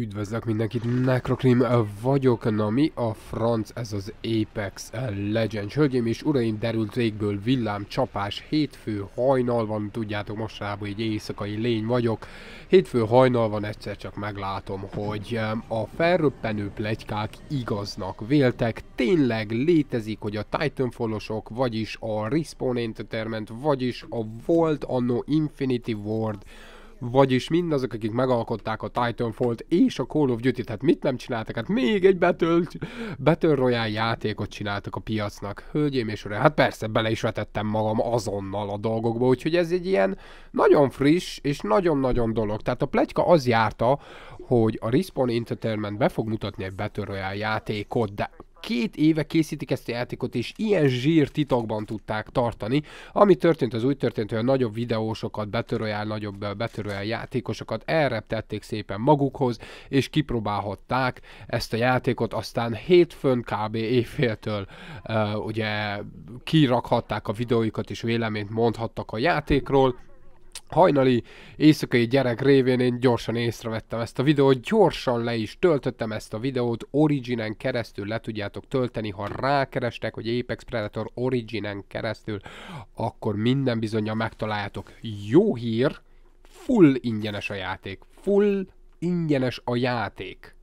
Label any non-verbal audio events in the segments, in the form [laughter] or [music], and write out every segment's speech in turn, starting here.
Üdvözlök mindenkit, Necrocream vagyok, na mi a franc ez az Apex Legends. Hölgyeim és uraim, derült régből villám, csapás, hétfő hajnal van, tudjátok mostanában egy éjszakai lény vagyok. Hétfő hajnal van, egyszer csak meglátom, hogy eh, a felröppenő plegykák igaznak véltek. Tényleg létezik, hogy a Titanfallosok, vagyis a Respawn Entertainment, vagyis a Volt Anno Infinity Ward, vagyis mindazok, akik megalkották a Titanfall-t és a Call of Duty-t, hát mit nem csináltak? Hát még egy Battle, Battle Royale játékot csináltak a piacnak. Hölgyém és uram, hát persze bele is vetettem magam azonnal a dolgokba, úgyhogy ez egy ilyen nagyon friss és nagyon-nagyon dolog. Tehát a plegyka az járta, hogy a Respawn Entertainment be fog mutatni egy Battle Royale játékot, de két éve készítik ezt a játékot, és ilyen zsír titokban tudták tartani. Ami történt, az úgy történt, hogy a nagyobb videósokat, betörőjel, nagyobb betörőjel játékosokat elreptették szépen magukhoz, és kipróbálhatták ezt a játékot, aztán hétfőn kb. éjféltől uh, ugye kirakhatták a videóikat, és véleményt mondhattak a játékról, hajnali éjszakai gyerek révén én gyorsan észrevettem ezt a videót, gyorsan le is töltöttem ezt a videót, Originen keresztül le tudjátok tölteni, ha rákerestek, hogy Apex Predator Originen keresztül, akkor minden bizonyja megtaláljátok. Jó hír, full ingyenes a játék, full ingyenes a játék.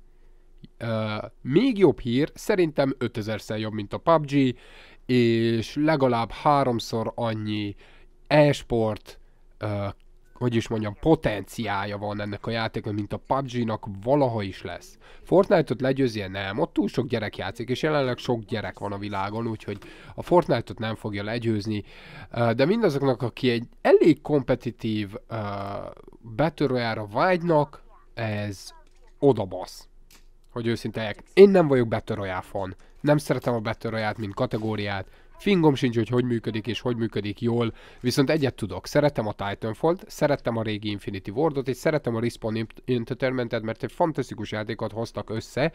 Uh, még jobb hír, szerintem 5000-szer jobb, mint a PUBG, és legalább háromszor annyi e-sport, hogy is mondjam, potenciája van ennek a játéknak, mint a PUBG-nak valaha is lesz. Fortnite-ot legyőzje? Nem, ott túl sok gyerek játszik, és jelenleg sok gyerek van a világon, úgyhogy a Fortnite-ot nem fogja legyőzni, de mindazoknak, aki egy elég kompetitív betörőjára vágynak, ez odabasz. Hogy őszinte Én nem vagyok betörőjáfon. Nem szeretem a betörőját, mint kategóriát. Fingom sincs, hogy hogy működik és hogy működik jól, viszont egyet tudok, szeretem a Titanfall-t, szerettem a régi Infinity Ward-ot, és szeretem a Respawn Entertainmentet, mert egy fantasztikus játékot hoztak össze,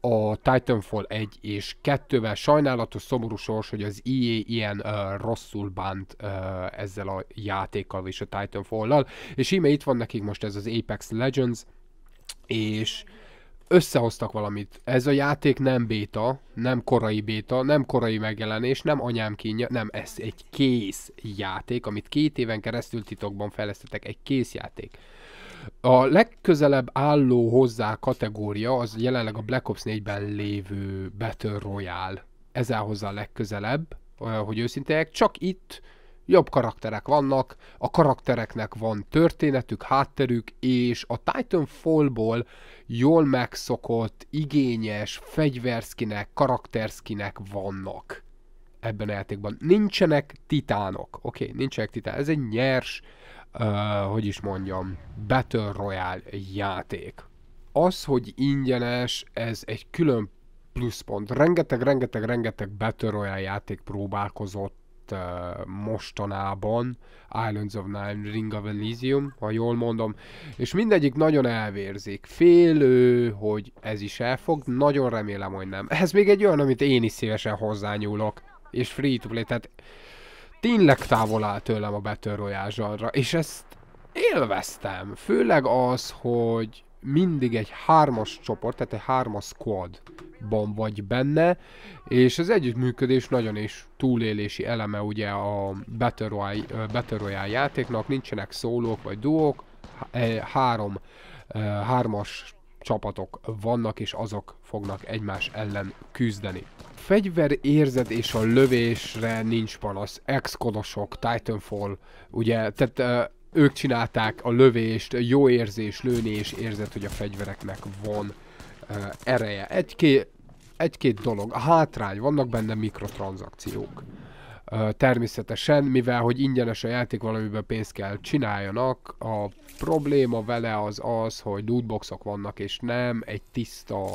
a Titanfall 1 és 2-vel sajnálatos szomorú sors, hogy az EA ilyen uh, rosszul bánt uh, ezzel a játékkal és a Titanfall-lal, és íme itt van nekik most ez az Apex Legends, és összehoztak valamit. Ez a játék nem béta, nem korai béta, nem korai megjelenés, nem anyám kínja, nem, ez egy kész játék, amit két éven keresztül titokban fejlesztettek, egy kész játék. A legközelebb álló hozzá kategória az jelenleg a Black Ops 4-ben lévő Battle Royale. Ez áll hozzá a legközelebb, hogy őszinteek, csak itt jobb karakterek vannak, a karaktereknek van történetük, hátterük, és a Titanfallból jól megszokott, igényes, fegyverszkinek, karakterszkinek vannak ebben a játékban. Nincsenek titánok, oké, okay, nincsenek titánok. Ez egy nyers, uh, hogy is mondjam, Battle Royale játék. Az, hogy ingyenes, ez egy külön pluszpont. Rengeteg, rengeteg, rengeteg Battle Royale játék próbálkozott játszott uh, eh, mostanában, Islands of Nine, Ring of Elysium, ha jól mondom, és mindegyik nagyon elvérzik. Félő, hogy ez is elfog, nagyon remélem, hogy nem. Ez még egy olyan, amit én is szívesen hozzányúlok, és free to play, tehát tényleg távol áll tőlem a Battle Royale és ezt élveztem. Főleg az, hogy mindig egy hármas csoport, tehát egy hármas squadban vagy benne, és az együttműködés nagyon is túlélési eleme ugye a Battle Royale, Battle Royale játéknak, nincsenek szólók vagy duók, e, három, e, hármas csapatok vannak, és azok fognak egymás ellen küzdeni. Fegyver érzet és a lövésre nincs panasz. Exkodosok, Titanfall, ugye, tehát e, ők csinálták a lövést, jó érzés lőni, és érzett, hogy a fegyvereknek van uh, ereje. Egy-két egy-két dolog. A hátrány, vannak benne mikrotranzakciók. Uh, természetesen, mivel hogy ingyenes a játék, valamiben pénzt kell csináljanak, a probléma vele az az, hogy lootboxok vannak, és nem egy tiszta,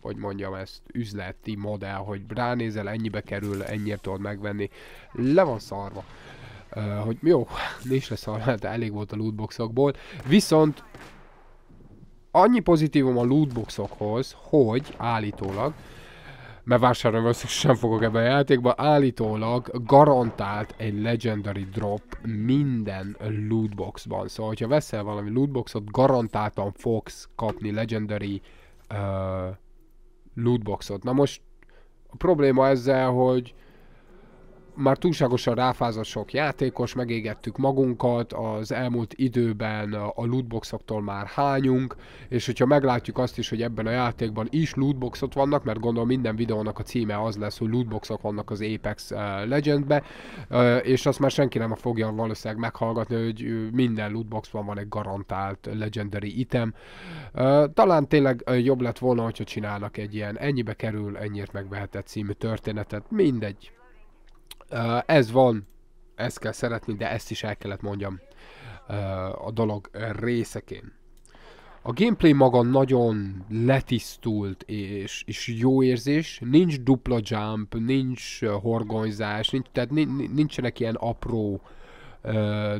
hogy mondjam ezt, üzleti modell, hogy ránézel, ennyibe kerül, ennyire tudod megvenni. Le van szarva hogy jó, nincs lesz de hát elég volt a lootboxokból. Viszont annyi pozitívom a lootboxokhoz, hogy állítólag, mert vásárolni valószínűleg sem fogok ebben a játékban, állítólag garantált egy legendary drop minden lootboxban. Szóval, hogyha veszel valami lootboxot, garantáltan fogsz kapni legendary uh, lootboxot. Na most a probléma ezzel, hogy már túlságosan ráfázott sok játékos, megégettük magunkat, az elmúlt időben a lootboxoktól már hányunk, és hogyha meglátjuk azt is, hogy ebben a játékban is lootboxot vannak, mert gondolom minden videónak a címe az lesz, hogy lootboxok vannak az Apex eh, Legendbe, eh, és azt már senki nem fogja valószínűleg meghallgatni, hogy minden lootboxban van egy garantált legendary item. Eh, talán tényleg jobb lett volna, hogyha csinálnak egy ilyen ennyibe kerül, ennyiért megvehetett című történetet, mindegy, Uh, ez van, ezt kell szeretni, de ezt is el kellett mondjam uh, a dolog részekén. A gameplay maga nagyon letisztult és, és jó érzés, nincs dupla jump, nincs horgonyzás, nincs, tehát nincsenek ilyen apró uh,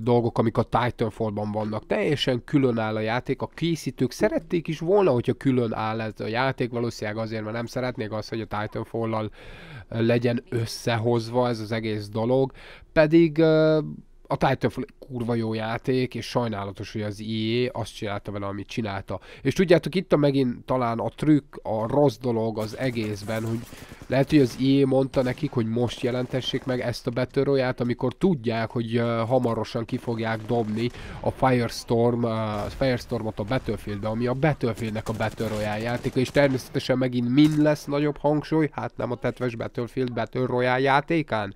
dolgok, amik a Titanfallban vannak. Teljesen külön áll a játék, a készítők szerették is volna, hogyha külön áll ez a játék, valószínűleg azért, mert nem szeretnék azt, hogy a Titanfall-lal legyen összehozva ez az egész dolog, pedig a Titanfall kurva jó játék, és sajnálatos, hogy az IE azt csinálta vele, amit csinálta. És tudjátok, itt a megint talán a trükk, a rossz dolog az egészben, hogy lehet, hogy az IE mondta nekik, hogy most jelentessék meg ezt a Battle royale amikor tudják, hogy uh, hamarosan ki fogják dobni a Firestorm, uh, Firestormot a Battlefieldbe, ami a Battlefieldnek a Battle Royale játéka, és természetesen megint min lesz nagyobb hangsúly, hát nem a tetves Battlefield Battle Royale játékán.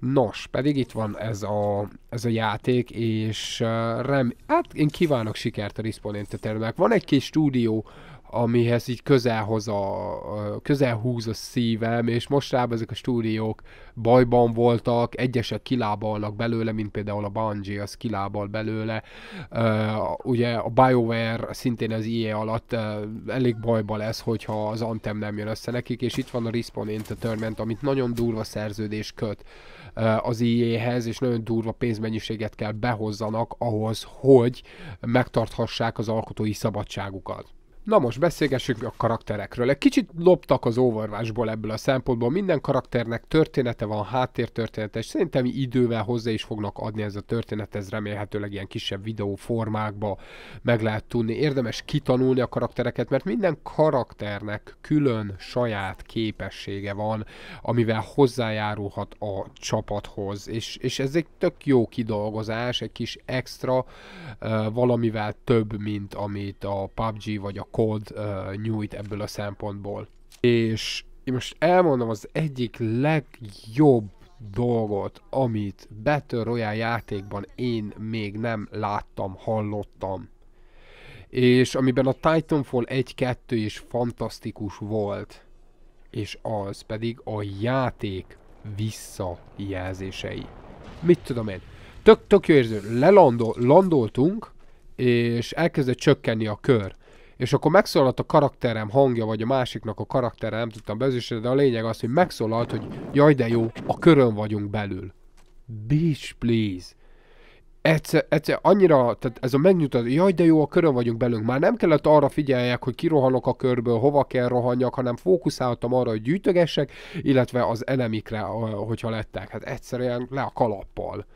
Nos, pedig itt van ez a, ez a játék, és rem, hát én kívánok sikert a Respawn Entertainmentnek. Van egy kis stúdió, amihez így közel, hoz a, közel húz a szívem, és most rá ezek a stúdiók bajban voltak, egyesek kilábalnak belőle, mint például a Bungie, az kilábal belőle. Uh, ugye a BioWare szintén az IE alatt uh, elég bajba lesz, hogyha az Anthem nem jön össze nekik, és itt van a Respawn Entertainment, amit nagyon durva szerződés köt az IE-hez, és nagyon durva pénzmennyiséget kell behozzanak ahhoz, hogy megtarthassák az alkotói szabadságukat. Na most beszélgessünk a karakterekről. Egy kicsit loptak az Overwatchból ebből a szempontból. Minden karakternek története van, háttértörténete, és szerintem idővel hozzá is fognak adni ez a történet, ez remélhetőleg ilyen kisebb videó formákba meg lehet tudni. Érdemes kitanulni a karaktereket, mert minden karakternek külön saját képessége van, amivel hozzájárulhat a csapathoz, és, és ez egy tök jó kidolgozás, egy kis extra, uh, valamivel több, mint amit a PUBG vagy a kód uh, nyújt ebből a szempontból. És én most elmondom az egyik legjobb dolgot, amit Battle Royale játékban én még nem láttam, hallottam. És amiben a Titanfall 1-2 is fantasztikus volt. És az pedig a játék visszajelzései. Mit tudom én? Tök, tök jó érző. Lelandoltunk, és elkezdett csökkenni a kör és akkor megszólalt a karakterem hangja, vagy a másiknak a karaktere, nem tudtam bezűsíteni, de a lényeg az, hogy megszólalt, hogy jaj de jó, a körön vagyunk belül. Bitch, please. Egyszer, egyszer annyira, tehát ez a megnyugtató, jaj de jó, a körön vagyunk belünk, már nem kellett arra figyeljek, hogy kirohanok a körből, hova kell rohanjak, hanem fókuszáltam arra, hogy gyűjtögessek, illetve az enemikre, hogyha lettek. Hát egyszerűen le a kalappal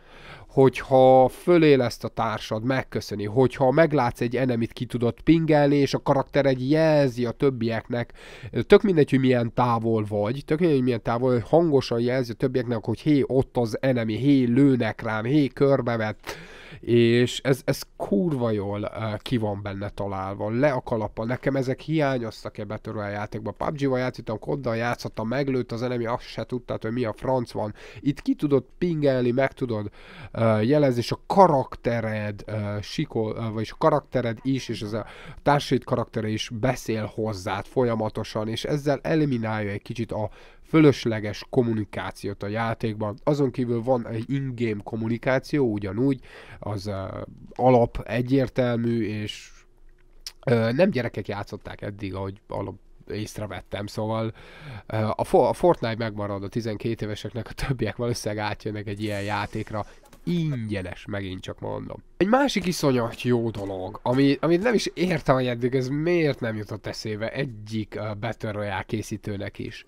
hogyha föléleszt a társad, megköszöni, hogyha meglátsz egy enemit, ki tudod pingelni, és a karakter egy jelzi a többieknek, tök mindegy, hogy milyen távol vagy, tök mindegy, hogy milyen távol, hogy hangosan jelzi a többieknek, hogy hé, ott az enemi, hé, lőnek rám, hé, körbevet és ez, ez kurva jól uh, ki van benne találva, le a kalapa, nekem ezek hiányoztak ebbe a játékba. PUBG-val játszottam, koddal játszottam, meglőtt az enemi, azt se tudtad, hogy mi a franc van. Itt ki tudod pingelni, meg tudod uh, jelezni, és a karaktered uh, sikol, uh, vagyis a karaktered is, és ez a társait karaktere is beszél hozzád folyamatosan, és ezzel eliminálja egy kicsit a fölösleges kommunikációt a játékban. Azon kívül van egy in-game kommunikáció, ugyanúgy, az uh, alap egyértelmű, és uh, nem gyerekek játszották eddig, ahogy alap észrevettem, szóval a, Fortnite megmarad a 12 éveseknek, a többiek valószínűleg átjönnek egy ilyen játékra, ingyenes, megint csak mondom. Egy másik iszonyat jó dolog, ami, amit nem is értem, hogy eddig ez miért nem jutott eszébe egyik Battle Royale készítőnek is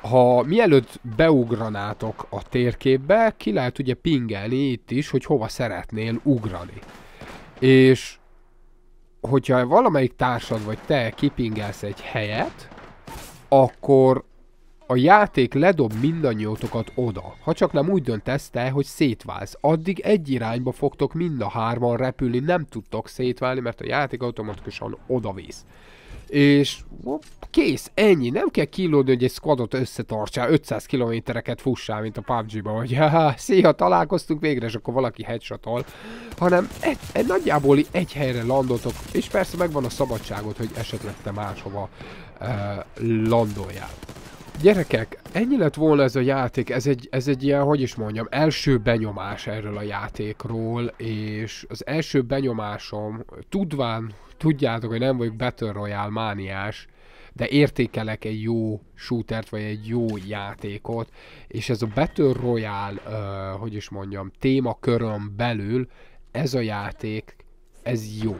ha mielőtt beugranátok a térképbe, ki lehet ugye pingelni itt is, hogy hova szeretnél ugrani. És hogyha valamelyik társad vagy te kipingelsz egy helyet, akkor a játék ledob mindannyiótokat oda, ha csak nem úgy döntesz te, hogy szétválsz. Addig egy irányba fogtok mind a hárman repülni, nem tudtok szétválni, mert a játék automatikusan odavész és kész, ennyi, nem kell kilódni, hogy egy squadot összetartsál, 500 kilométereket fussál, mint a PUBG-ba, hogy [laughs] ha, szia, találkoztunk végre, és akkor valaki headshotol, hanem egy, egy nagyjából egy helyre landotok, és persze megvan a szabadságot, hogy esetleg te máshova uh, landoljál. Gyerekek, ennyi lett volna ez a játék, ez egy, ez egy ilyen, hogy is mondjam, első benyomás erről a játékról, és az első benyomásom, tudván, tudjátok, hogy nem vagyok Battle Royale mániás, de értékelek egy jó shootert, vagy egy jó játékot, és ez a Battle Royale, uh, hogy is mondjam, témakörön belül ez a játék, ez jó.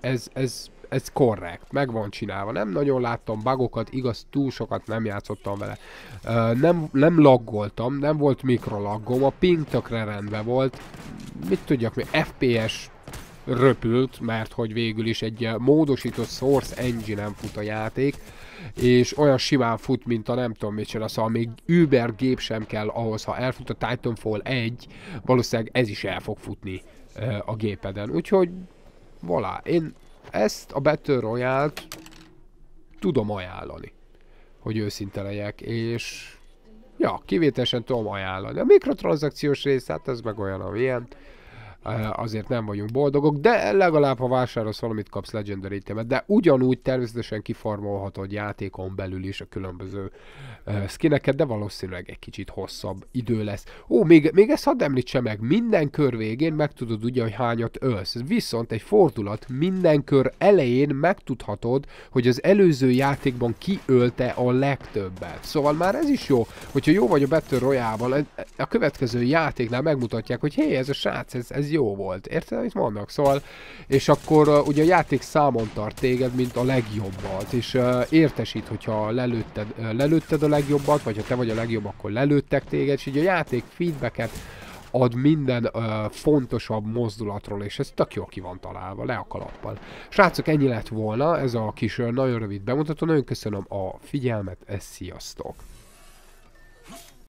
Ez, ez ez korrekt, meg van csinálva. Nem nagyon láttam bagokat, igaz, túl sokat nem játszottam vele. Uh, nem, nem laggoltam, nem volt mikrolaggom, a ping tökre rendben volt. Mit tudjak mi, FPS röpült, mert hogy végül is egy módosított Source Engine-en fut a játék, és olyan simán fut, mint a nem tudom csinál, szóval még Uber gép sem kell ahhoz, ha elfut a Titanfall 1, valószínűleg ez is el fog futni uh, a gépeden. Úgyhogy, voilà, én ezt a Battle royale tudom ajánlani, hogy őszinte legyek, és ja, kivételesen tudom ajánlani. A mikrotranszakciós rész, hát ez meg olyan, amilyen. ilyen azért nem vagyunk boldogok, de legalább ha vásárolsz valamit, kapsz Legendary itemet, de ugyanúgy természetesen kifarmolhatod játékon belül is a különböző uh, skineket, de valószínűleg egy kicsit hosszabb idő lesz. Ó, még, még ezt hadd említse meg, minden kör végén megtudod ugye, hogy hányat ölsz, viszont egy fordulat minden kör elején megtudhatod, hogy az előző játékban ki ölte a legtöbbet. Szóval már ez is jó, hogyha jó vagy a Battle royale a következő játéknál megmutatják, hogy hé, ez a srác, ez, ez jó volt. Érted, amit mondok? Szóval, és akkor uh, ugye a játék számon tart téged, mint a legjobbat, és uh, értesít, hogyha lelőtted, uh, lelőtted a legjobbat, vagy ha te vagy a legjobb, akkor lelőttek téged, és így a játék feedbacket ad minden ö, fontosabb mozdulatról, és ez tök jól ki van találva, le a kalappal. Srácok, ennyi lett volna, ez a kis nagyon rövid bemutató, nagyon köszönöm a figyelmet, ez sziasztok!